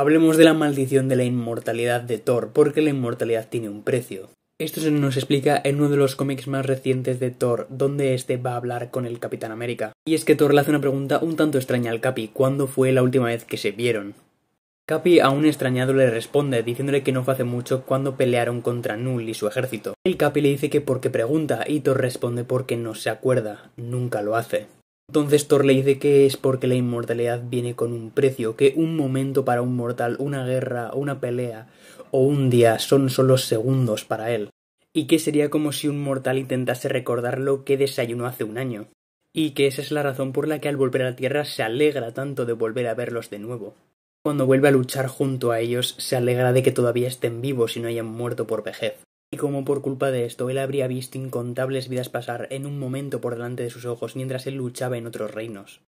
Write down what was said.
Hablemos de la maldición de la inmortalidad de Thor, porque la inmortalidad tiene un precio. Esto se nos explica en uno de los cómics más recientes de Thor, donde este va a hablar con el Capitán América. Y es que Thor le hace una pregunta un tanto extraña al Capi, ¿cuándo fue la última vez que se vieron? Capi, un extrañado, le responde, diciéndole que no fue hace mucho cuando pelearon contra Null y su ejército. El Capi le dice que porque pregunta, y Thor responde porque no se acuerda, nunca lo hace. Entonces Thor le dice que es porque la inmortalidad viene con un precio, que un momento para un mortal, una guerra, una pelea o un día son solo segundos para él, y que sería como si un mortal intentase recordar lo que desayunó hace un año, y que esa es la razón por la que al volver a la Tierra se alegra tanto de volver a verlos de nuevo. Cuando vuelve a luchar junto a ellos, se alegra de que todavía estén vivos y no hayan muerto por vejez. Y como por culpa de esto él habría visto incontables vidas pasar en un momento por delante de sus ojos mientras él luchaba en otros reinos.